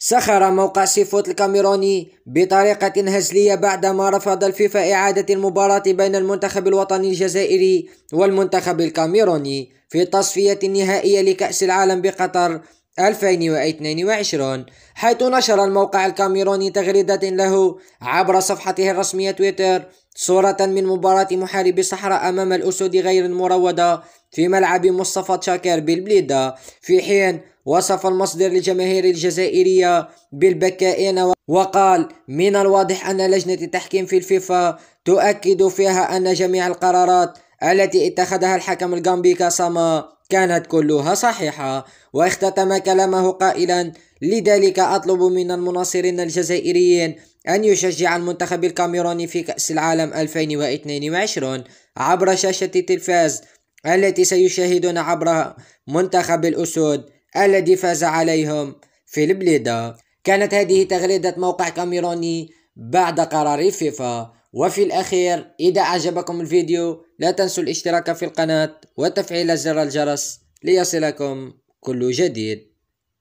سخر موقع سيفوت الكاميروني بطريقة هزلية بعدما رفض الفيفا إعادة المباراة بين المنتخب الوطني الجزائري والمنتخب الكاميروني في التصفية النهائية لكأس العالم بقطر 2022 حيث نشر الموقع الكاميروني تغريدة له عبر صفحته الرسمية تويتر صورة من مباراة محارب الصحراء أمام الأسود غير المروضة في ملعب مصطفى تشاكر بالبليدة في حين وصف المصدر لجماهير الجزائرية بالبكائين وقال من الواضح أن لجنة التحكيم في الفيفا تؤكد فيها أن جميع القرارات التي اتخذها الحكم الجامبي كاساما كانت كلها صحيحة واختتم كلامه قائلا لذلك أطلب من المناصرين الجزائريين أن يشجع المنتخب الكاميروني في كأس العالم 2022 عبر شاشة التلفاز التي سيشاهدون عبرها منتخب الأسود الذي فاز عليهم في البليدة كانت هذه تغريدة موقع كاميروني بعد قرار فيفا وفي الأخير إذا أعجبكم الفيديو لا تنسوا الاشتراك في القناة وتفعيل زر الجرس ليصلكم كل جديد